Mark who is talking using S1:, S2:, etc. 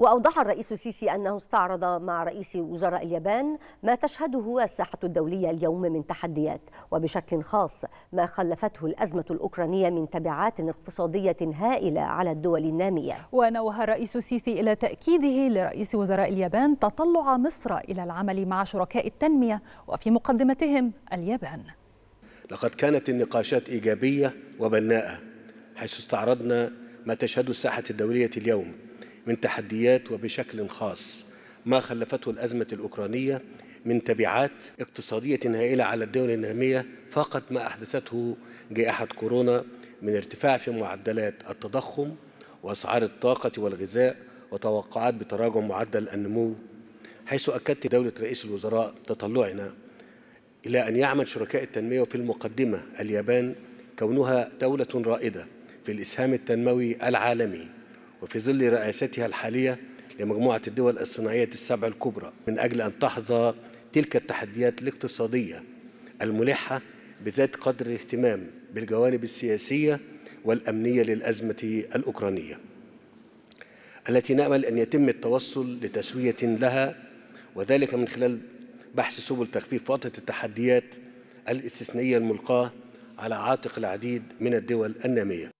S1: وأوضح الرئيس السيسي أنه استعرض مع رئيس وزراء اليابان ما تشهده الساحة الدولية اليوم من تحديات وبشكل خاص ما خلفته الأزمة الأوكرانية من تبعات اقتصادية هائلة على الدول النامية ونوه الرئيس
S2: السيسي إلى تأكيده لرئيس وزراء اليابان تطلع مصر إلى العمل مع شركاء التنمية وفي مقدمتهم اليابان
S3: لقد كانت النقاشات إيجابية وبناءة حيث استعرضنا ما تشهده الساحة الدولية اليوم من تحديات وبشكل خاص ما خلفته الأزمة الأوكرانية من تبعات اقتصادية هائلة على الدول النامية فقط ما أحدثته جائحة كورونا من ارتفاع في معدلات التضخم وأسعار الطاقة والغذاء وتوقعات بتراجع معدل النمو حيث أكدت دولة رئيس الوزراء تطلعنا إلى أن يعمل شركاء التنمية وفي المقدمة اليابان كونها دولة رائدة في الإسهام التنموي العالمي وفي ظل رئاستها الحالية لمجموعة الدول الصناعية السبع الكبرى من أجل أن تحظى تلك التحديات الاقتصادية الملحة بذات قدر الاهتمام بالجوانب السياسية والأمنية للأزمة الأوكرانية التي نأمل أن يتم التوصل لتسوية لها وذلك من خلال بحث سبل تخفيف وطأة التحديات الاستثنائية الملقاة على عاتق العديد من الدول النامية